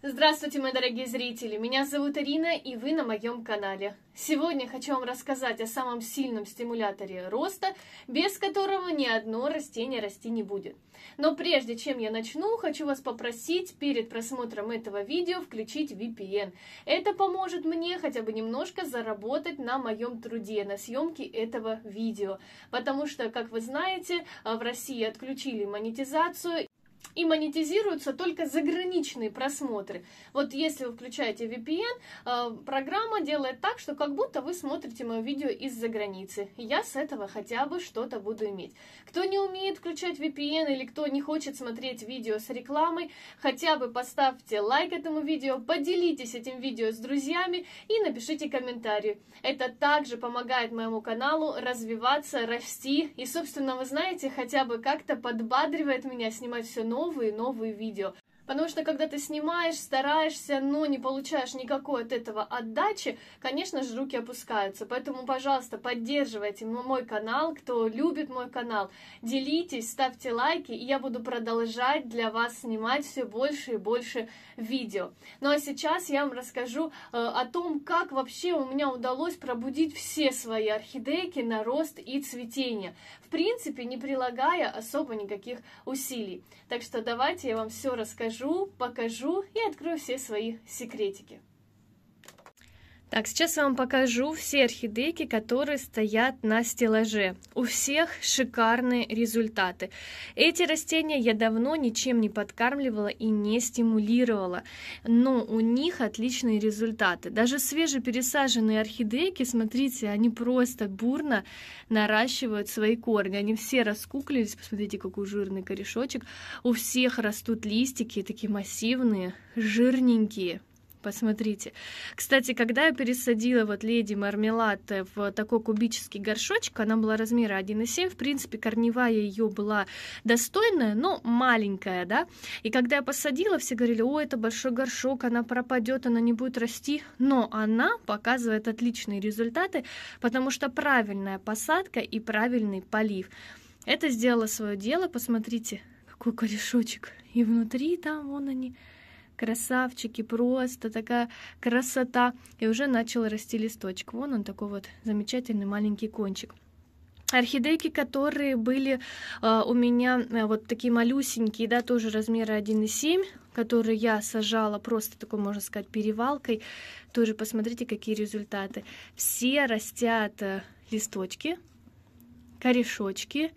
Здравствуйте, мои дорогие зрители! Меня зовут Арина, и вы на моем канале. Сегодня хочу вам рассказать о самом сильном стимуляторе роста, без которого ни одно растение расти не будет. Но прежде чем я начну, хочу вас попросить перед просмотром этого видео включить VPN. Это поможет мне хотя бы немножко заработать на моем труде, на съемке этого видео. Потому что, как вы знаете, в России отключили монетизацию, и монетизируются только заграничные просмотры. Вот если вы включаете VPN, э, программа делает так, что как будто вы смотрите мое видео из-за границы. Я с этого хотя бы что-то буду иметь. Кто не умеет включать VPN или кто не хочет смотреть видео с рекламой, хотя бы поставьте лайк этому видео, поделитесь этим видео с друзьями и напишите комментарий. Это также помогает моему каналу развиваться, расти и, собственно, вы знаете, хотя бы как-то подбадривает меня снимать все новое, новые и новые видео. Потому что когда ты снимаешь, стараешься, но не получаешь никакой от этого отдачи, конечно же, руки опускаются. Поэтому, пожалуйста, поддерживайте мой канал, кто любит мой канал. Делитесь, ставьте лайки, и я буду продолжать для вас снимать все больше и больше видео. Ну а сейчас я вам расскажу э, о том, как вообще у меня удалось пробудить все свои орхидейки на рост и цветение в принципе, не прилагая особо никаких усилий. Так что давайте я вам все расскажу, покажу и открою все свои секретики. Так, сейчас я вам покажу все орхидейки, которые стоят на стеллаже. У всех шикарные результаты. Эти растения я давно ничем не подкармливала и не стимулировала, но у них отличные результаты. Даже свежепересаженные орхидейки, смотрите, они просто бурно наращивают свои корни. Они все раскуклились, посмотрите, какой жирный корешочек. У всех растут листики, такие массивные, жирненькие посмотрите. Кстати, когда я пересадила вот леди мармелад э, в такой кубический горшочек, она была размера 1,7, в принципе, корневая ее была достойная, но маленькая, да, и когда я посадила, все говорили, о, это большой горшок, она пропадет, она не будет расти, но она показывает отличные результаты, потому что правильная посадка и правильный полив. Это сделало свое дело, посмотрите, какой корешочек, и внутри там вон они, красавчики, просто такая красота. И уже начал расти листочек. Вон он такой вот замечательный маленький кончик. Орхидейки, которые были э, у меня э, вот такие малюсенькие, да, тоже размера 1,7, которые я сажала просто такой, можно сказать, перевалкой, тоже посмотрите, какие результаты. Все растят э, листочки, корешочки,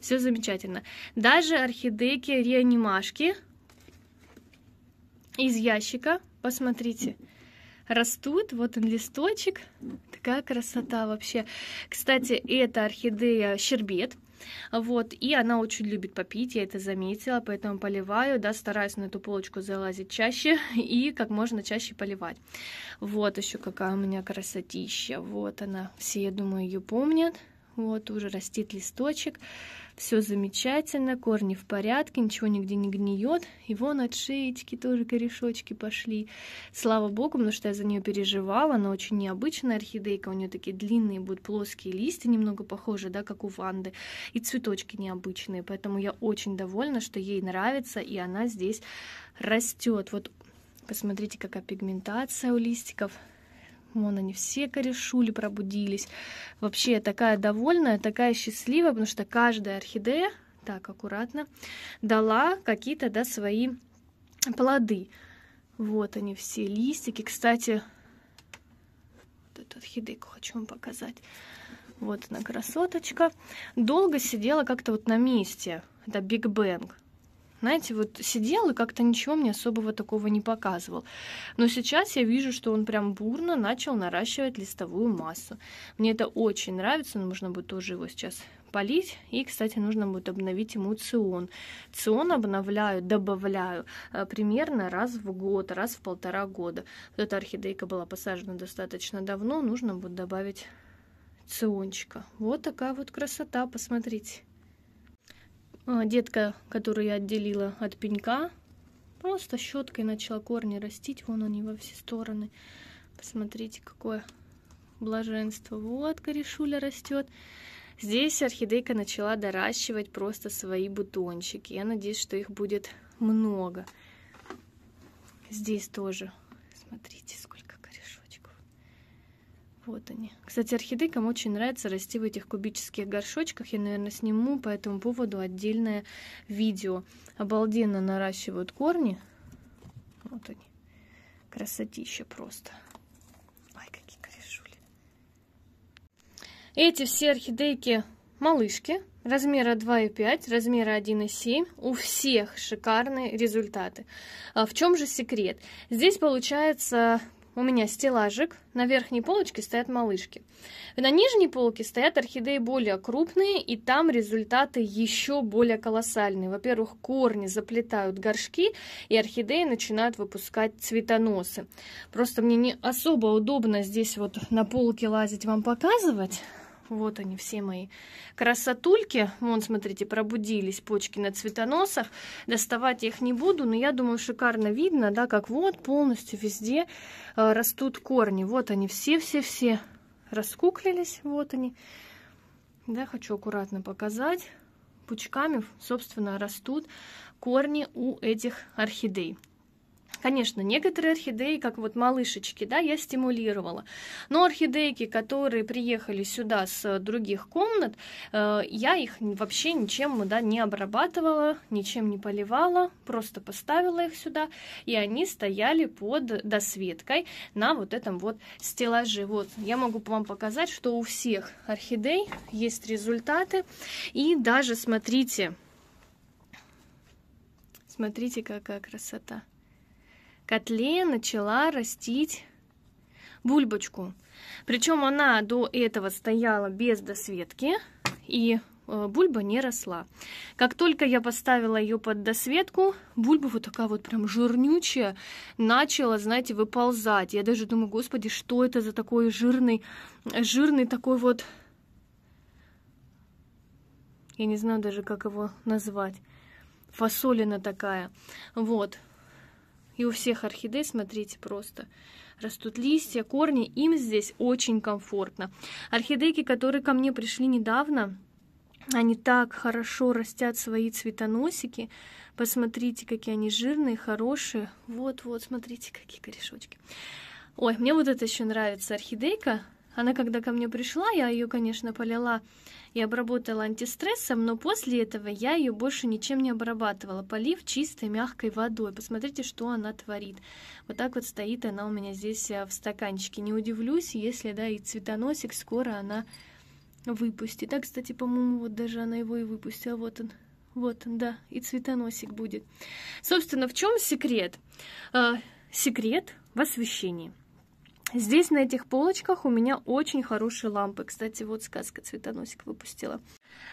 все замечательно. Даже орхидейки реанимашки – из ящика, посмотрите, растут, вот он листочек, такая красота вообще. Кстати, это орхидея щербет, вот, и она очень любит попить, я это заметила, поэтому поливаю, да, стараюсь на эту полочку залазить чаще и как можно чаще поливать. Вот еще какая у меня красотища, вот она, все, я думаю, ее помнят. Вот уже растит листочек, все замечательно, корни в порядке, ничего нигде не гниет. И вон от шеечки тоже корешочки пошли. Слава богу, потому что я за нее переживала. Она очень необычная орхидейка, у нее такие длинные будут плоские листья, немного похожие, да, как у Ванды. И цветочки необычные, поэтому я очень довольна, что ей нравится, и она здесь растет. Вот посмотрите, какая пигментация у листиков. Вон они все корешули пробудились. Вообще такая довольная, такая счастливая, потому что каждая орхидея, так, аккуратно, дала какие-то, да, свои плоды. Вот они все листики. Кстати, вот эту орхидейку хочу вам показать. Вот она, красоточка. Долго сидела как-то вот на месте. Это Биг Бэнг. Знаете, вот сидел и как-то ничего мне особого такого не показывал. Но сейчас я вижу, что он прям бурно начал наращивать листовую массу. Мне это очень нравится, но нужно будет тоже его сейчас полить. И, кстати, нужно будет обновить ему цион. Цион обновляю, добавляю э, примерно раз в год, раз в полтора года. Вот эта орхидейка была посажена достаточно давно, нужно будет добавить циончика. Вот такая вот красота, посмотрите. А, детка, которую я отделила от пенька, просто щеткой начала корни растить. Вон они во все стороны. Посмотрите, какое блаженство. Вот корешуля растет. Здесь орхидейка начала доращивать просто свои бутончики. Я надеюсь, что их будет много. Здесь тоже. Смотрите, сколько. Вот они. Кстати, орхидейкам очень нравится расти в этих кубических горшочках. Я, наверное, сниму по этому поводу отдельное видео. Обалденно наращивают корни. Вот они. Красотища просто. Ай, какие корешули. Эти все орхидейки малышки размера 2,5, размера 1,7. У всех шикарные результаты. А В чем же секрет? Здесь получается у меня стеллажик, на верхней полочке стоят малышки. На нижней полке стоят орхидеи более крупные, и там результаты еще более колоссальные. Во-первых, корни заплетают горшки, и орхидеи начинают выпускать цветоносы. Просто мне не особо удобно здесь вот на полке лазить вам показывать, вот они, все мои красотульки. Вон, смотрите, пробудились почки на цветоносах. Доставать я их не буду, но я думаю, шикарно видно, да, как вот полностью везде э, растут корни. Вот они все-все-все раскуклились, вот они. Да, хочу аккуратно показать. Пучками, собственно, растут корни у этих орхидей. Конечно, некоторые орхидеи, как вот малышечки, да, я стимулировала. Но орхидейки, которые приехали сюда с других комнат, э, я их вообще ничем да, не обрабатывала, ничем не поливала, просто поставила их сюда, и они стояли под досветкой на вот этом вот стеллаже. Вот, я могу вам показать, что у всех орхидей есть результаты. И даже, смотрите, смотрите, какая красота котле начала растить бульбочку. Причем она до этого стояла без досветки, и э, бульба не росла. Как только я поставила ее под досветку, бульба вот такая вот прям жирнючая начала, знаете, выползать. Я даже думаю, господи, что это за такой жирный, жирный такой вот... Я не знаю даже, как его назвать. Фасолина такая. Вот. И у всех орхидей, смотрите, просто растут листья, корни, им здесь очень комфортно. Орхидейки, которые ко мне пришли недавно, они так хорошо растят свои цветоносики. Посмотрите, какие они жирные, хорошие. Вот-вот, смотрите, какие корешочки. Ой, мне вот это еще нравится орхидейка. Она когда ко мне пришла, я ее, конечно, полила и обработала антистрессом, но после этого я ее больше ничем не обрабатывала, полив чистой мягкой водой. Посмотрите, что она творит. Вот так вот стоит она у меня здесь э, в стаканчике. Не удивлюсь, если, да, и цветоносик скоро она выпустит. Да, кстати, по-моему, вот даже она его и выпустила. Вот он. Вот он, да, и цветоносик будет. Собственно, в чем секрет? Э, секрет в освещении. Здесь на этих полочках у меня очень хорошие лампы. Кстати, вот сказка «Цветоносик» выпустила.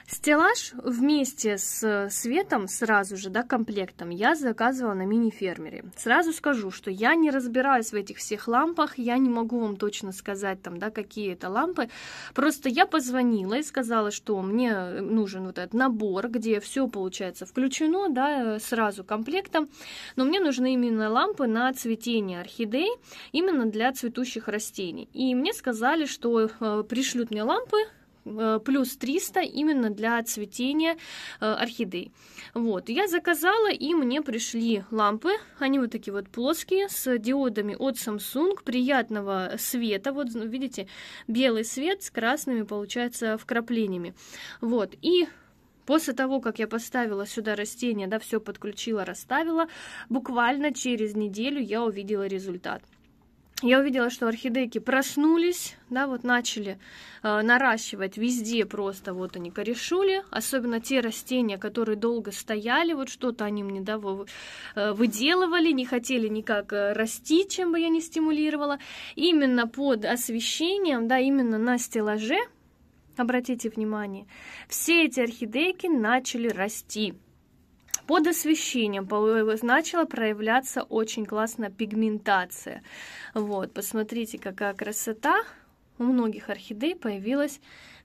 Стеллаж вместе с э, светом сразу же, да, комплектом я заказывала на мини-фермере. Сразу скажу, что я не разбираюсь в этих всех лампах, я не могу вам точно сказать там, да, какие это лампы. Просто я позвонила и сказала, что мне нужен вот этот набор, где все получается включено, да, сразу комплектом. Но мне нужны именно лампы на цветение орхидей, именно для цветущих растений. И мне сказали, что э, пришлют мне лампы, Э, плюс 300 именно для цветения э, орхидей. Вот, я заказала, и мне пришли лампы, они вот такие вот плоские, с диодами от Samsung, приятного света, вот видите, белый свет с красными, получается, вкраплениями. Вот, и После того, как я поставила сюда растение, да, все подключила, расставила, буквально через неделю я увидела результат я увидела, что орхидейки проснулись, да, вот начали э, наращивать везде просто вот они корешули, особенно те растения, которые долго стояли, вот что-то они мне да, э, выделывали, не хотели никак э, расти, чем бы я не стимулировала. Именно под освещением, да, именно на стеллаже, обратите внимание, все эти орхидейки начали расти. Под освещением начала проявляться очень классная пигментация. Вот, посмотрите, какая красота. У многих орхидей появилась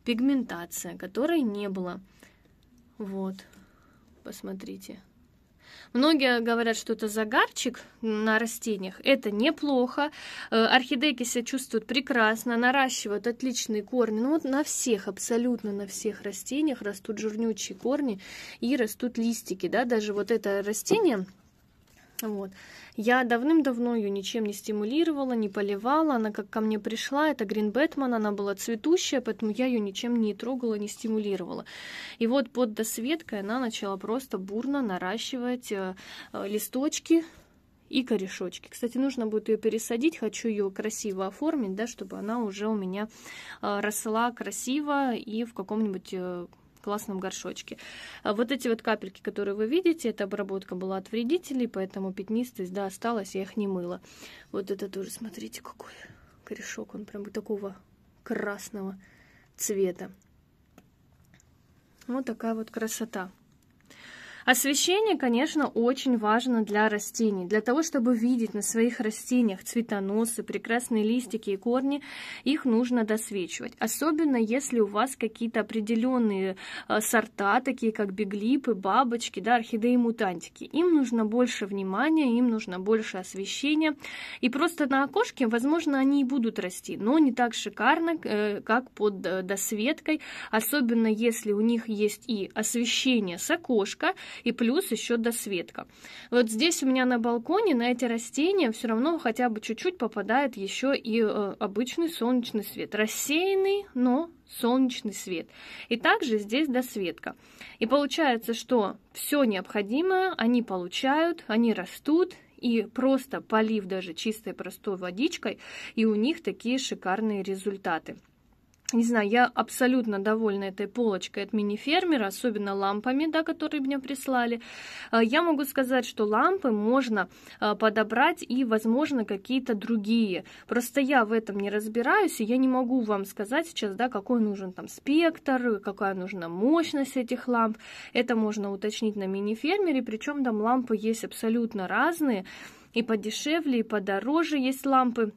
пигментация, которой не было. Вот, посмотрите. Многие говорят, что это загарчик на растениях. Это неплохо. Э, орхидейки себя чувствуют прекрасно, наращивают отличные корни. Ну вот на всех, абсолютно на всех растениях растут жирнючие корни и растут листики. Да? Даже вот это растение вот. Я давным-давно ее ничем не стимулировала, не поливала. Она как ко мне пришла, это Грин Бэтмен, она была цветущая, поэтому я ее ничем не трогала, не стимулировала. И вот под досветкой она начала просто бурно наращивать э, э, листочки, и корешочки. Кстати, нужно будет ее пересадить, хочу ее красиво оформить, да, чтобы она уже у меня э, росла красиво и в каком-нибудь классном горшочке. А вот эти вот капельки, которые вы видите, это обработка была от вредителей, поэтому пятнистость, да, осталась, я их не мыла. Вот это тоже, смотрите, какой корешок, он прям такого красного цвета. Вот такая вот красота. Освещение, конечно, очень важно для растений. Для того, чтобы видеть на своих растениях цветоносы, прекрасные листики и корни, их нужно досвечивать. Особенно, если у вас какие-то определенные э, сорта, такие как беглипы, бабочки, да, орхидеи, мутантики. Им нужно больше внимания, им нужно больше освещения. И просто на окошке, возможно, они и будут расти, но не так шикарно, э, как под э, досветкой, особенно если у них есть и освещение с окошка, и плюс еще досветка. Вот здесь у меня на балконе на эти растения все равно хотя бы чуть-чуть попадает еще и э, обычный солнечный свет. Рассеянный, но солнечный свет. И также здесь досветка. И получается, что все необходимое они получают, они растут, и просто полив даже чистой простой водичкой, и у них такие шикарные результаты. Не знаю, я абсолютно довольна этой полочкой от мини-фермера, особенно лампами, да, которые мне прислали. Э, я могу сказать, что лампы можно э, подобрать и, возможно, какие-то другие. Просто я в этом не разбираюсь, и я не могу вам сказать сейчас, да, какой нужен там спектр, какая нужна мощность этих ламп. Это можно уточнить на мини-фермере, причем там лампы есть абсолютно разные, и подешевле, и подороже есть лампы.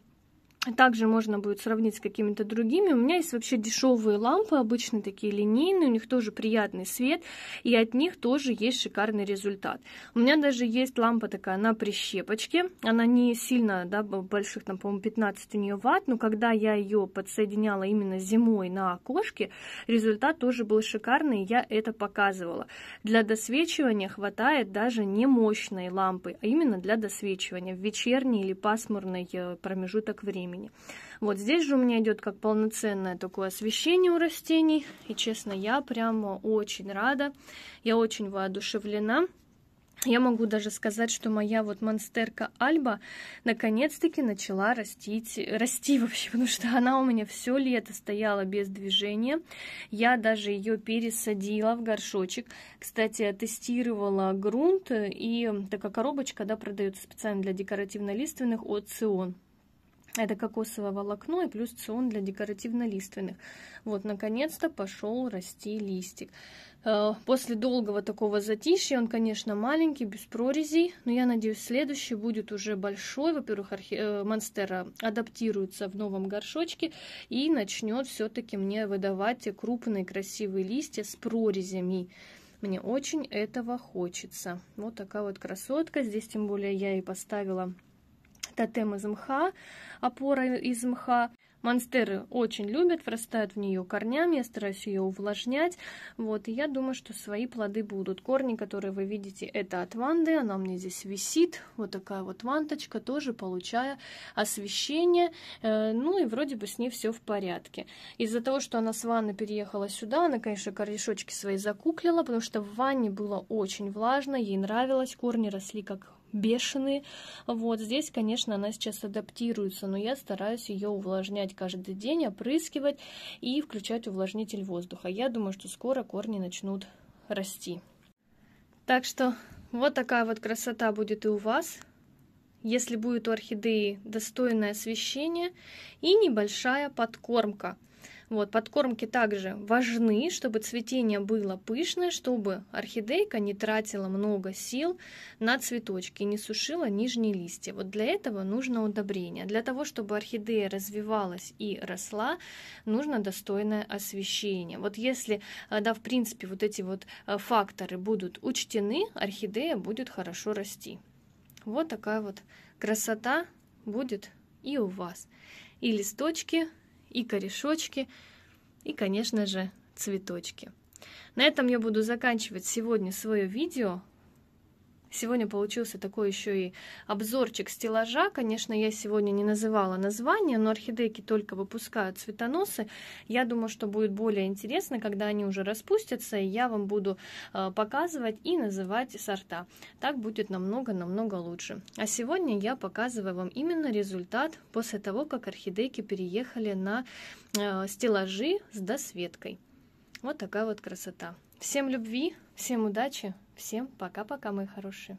Также можно будет сравнить с какими-то другими. У меня есть вообще дешевые лампы, обычно такие линейные, у них тоже приятный свет, и от них тоже есть шикарный результат. У меня даже есть лампа такая на прищепочке, она не сильно, да, больших, там, по-моему, 15 у нее ватт, но когда я ее подсоединяла именно зимой на окошке, результат тоже был шикарный, я это показывала. Для досвечивания хватает даже не мощной лампы, а именно для досвечивания в вечерний или пасмурный э, промежуток времени времени. Вот здесь же у меня идет как полноценное такое освещение у растений. И, честно, я прямо очень рада. Я очень воодушевлена. Я могу даже сказать, что моя вот монстерка Альба наконец-таки начала растить, расти вообще, потому что она у меня все лето стояла без движения. Я даже ее пересадила в горшочек. Кстати, тестировала грунт, и такая коробочка, да, продается специально для декоративно-лиственных от Цион. Это кокосовое волокно и плюс цион для декоративно-лиственных. Вот, наконец-то пошел расти листик. Э, после долгого такого затишья он, конечно, маленький, без прорезей, но я надеюсь, следующий будет уже большой. Во-первых, архи... Э, монстера адаптируется в новом горшочке и начнет все-таки мне выдавать крупные красивые листья с прорезями. Мне очень этого хочется. Вот такая вот красотка. Здесь, тем более, я и поставила тотем из мха, опора из мха. Монстеры очень любят, врастают в нее корнями, я стараюсь ее увлажнять. Вот, и я думаю, что свои плоды будут. Корни, которые вы видите, это от ванды, она мне здесь висит. Вот такая вот ванточка, тоже получая освещение. Э, ну и вроде бы с ней все в порядке. Из-за того, что она с ванны переехала сюда, она, конечно, корешочки свои закуклила, потому что в ванне было очень влажно, ей нравилось, корни росли как бешеные. Вот здесь, конечно, она сейчас адаптируется, но я стараюсь ее увлажнять каждый день, опрыскивать и включать увлажнитель воздуха. Я думаю, что скоро корни начнут расти. Так что вот такая вот красота будет и у вас, если будет у орхидеи достойное освещение и небольшая подкормка – вот, подкормки также важны, чтобы цветение было пышное, чтобы орхидейка не тратила много сил на цветочки, не сушила нижние листья. Вот для этого нужно удобрение. Для того, чтобы орхидея развивалась и росла, нужно достойное освещение. Вот если, э, да, в принципе, вот эти вот э, факторы будут учтены, орхидея будет хорошо расти. Вот такая вот красота будет и у вас. И листочки и корешочки, и, конечно же, цветочки. На этом я буду заканчивать сегодня свое видео. Сегодня получился такой еще и обзорчик стеллажа. Конечно, я сегодня не называла название, но орхидейки только выпускают цветоносы. Я думаю, что будет более интересно, когда они уже распустятся, и я вам буду э, показывать и называть сорта. Так будет намного-намного лучше. А сегодня я показываю вам именно результат после того, как орхидейки переехали на э, стеллажи с досветкой. Вот такая вот красота. Всем любви, всем удачи! Всем пока-пока, мои хорошие.